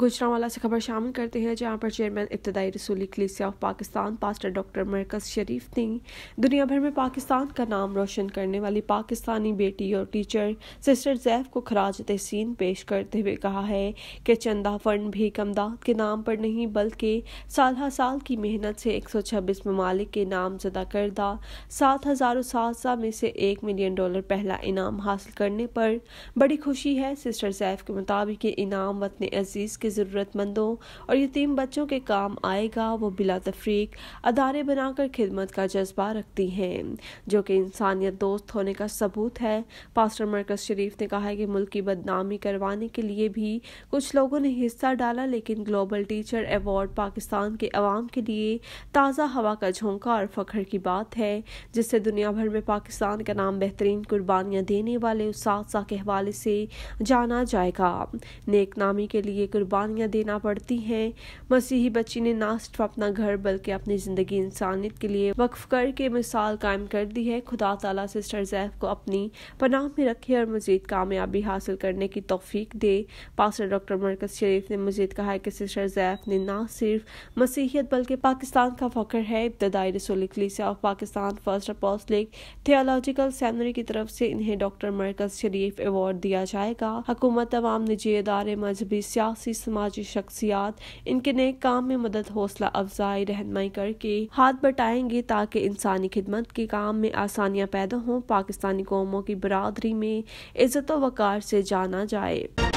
गुजरावाला से खबर शामिल करते हैं जहां पर चेयरमैन इब्तदाई रसूली कलीसिया of Pakistan pastor doctor Markaz Sharif ने दुनिया भर में पाकिस्तान का नाम रोशन करने वाली पाकिस्तानी बेटी और टीचर सिस्टर जैफ को खराज तहसीन पेश करते हुए कहा है कि चंदा फंड भी कमदाद के नाम पर नहीं बल्कि साल हा साल की मेहनत से एक सौ छब्बीस ममालिक के नाम जदा करदा सात हज़ार उसाजा में से एक मिलियन डॉलर पहला इनाम हासिल करने पर बड़ी खुशी है सिस्टर जैफ के मुताबिक ये इनाम वतन अजीज़ के के ज़रूरतमंदों और यतीम बच्चों के काम आएगा वो बिला तफरीक अदारे बनाकर खिदमत का जज्बा रखती हैं जो कि इंसानियत दोस्त होने का सबूत है पास्टर मरकज़ शरीफ ने कहा है कि मुल्क की बदनामी करवाने के लिए भी कुछ लोगों ने हिस्सा डाला लेकिन ग्लोबल टीचर एवॉर्ड पाकिस्तान के अवाम के लिए ताज़ा हवा का झोंका और फख्र की बात है जिससे दुनिया भर में पाकिस्तान का नाम बेहतरीन कुर्बानियाँ देने वाले उस के हवाले से जाना जाएगा नेकनामी के लिए कुर्बान कुर्बानियाँ देना पड़ती हैं मसीही बच्ची ने ना सिर्फ अपना घर बल्कि अपनी ज़िंदगी इंसानियत के लिए वक्फ करके मिसाल कायम कर दी है खुदा तला सिस्टर जैफ को अपनी पनाह में रखे और मज़ीद कामयाबी हासिल करने की तोफ़ीक दे पास्टर डॉक्टर मरकज़ शरीफ ने मज़ीद कहा है कि सिस्टर जैफ ने ना सिर्फ मसीहत बल्कि पाकिस्तान का फ़ख्र है इब्तदाई रसूल कलीसिया of Pakistan first apostolic theological seminary की तरफ से इन्हें डॉक्टर मरकज़ शरीफ अवार्ड दिया जाएगा हकूमत तमाम निजी इदारे मजहबी सियासी समाजी शख्सियात इनके नए काम में मदद हौसला अफजाई रहनमई करके हाथ बटाएंगे ताकि इंसानी खिदमत के काम में आसानियाँ पैदा हों पाकिस्तानी कौमों की बरदरी में इज़्ज़त वक़ार से जाना जाए